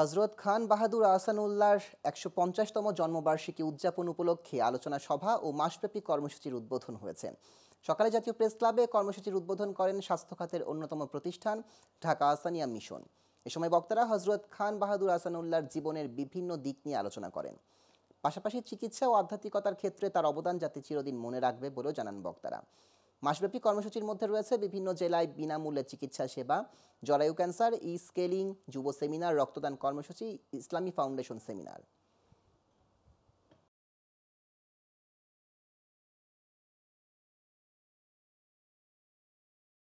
হজরত খান বাহাদুর আহসানুল্লাহর একশো পঞ্চাশতম জন্মবার্ষিকী উদযাপন উপলক্ষে আলোচনা সভা ও মাসব্যাপী কর্মসূচির উদ্বোধন হয়েছে সকালে জাতীয় প্রেস ক্লাবে কর্মসূচির উদ্বোধন করেন স্বাস্থ্য খাতের অন্যতম প্রতিষ্ঠান ঢাকা আসানিয়া মিশন এ সময় বক্তারা হজরত খান বাহাদুর আহসানুল্লাহর জীবনের বিভিন্ন দিক নিয়ে আলোচনা করেন পাশাপাশি চিকিৎসা ও আধ্যাত্মিকতার ক্ষেত্রে তার অবদান যাতে চিরদিন মনে রাখবে বলেও জানান বক্তারা মাসব্যাপী কর্মসূচির মধ্যে রয়েছে বিভিন্ন জেলায় বিনামূল্যে চিকিৎসা সেবা জরায়ু ক্যান্সার ই স্কেলিং যুব সেমিনার রক্তদান কর্মসূচি ইসলামী ফাউন্ডেশন সেমিনার